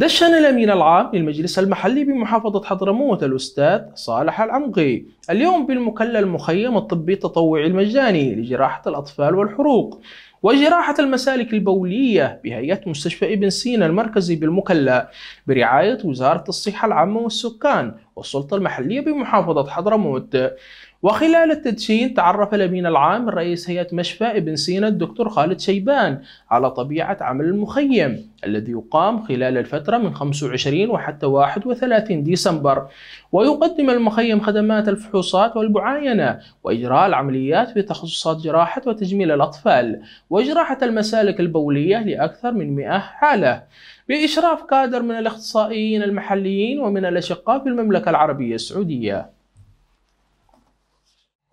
دشن الأمين العام للمجلس المحلي بمحافظة حضرموت الأستاذ صالح العمقي اليوم بالمكلا المخيم الطبي التطوعي المجاني لجراحة الأطفال والحروق وجراحة المسالك البولية بهيئة مستشفى ابن سينا المركزي بالمكلا برعاية وزارة الصحة العامة والسكان والسلطة المحلية بمحافظة حضرموت وخلال التدشين تعرف الأمين العام رئيس هيئة مشفى ابن سينا الدكتور خالد شيبان على طبيعة عمل المخيم الذي يقام خلال الفترة من 25 وحتى 31 ديسمبر ويقدم المخيم خدمات الفحوصات والمعاينة وإجراء العمليات في تخصصات جراحة وتجميل الأطفال وجراحة المسالك البولية لأكثر من 100 حالة بإشراف كادر من الاختصائيين المحليين ومن الأشقاء في المملكة العربية السعودية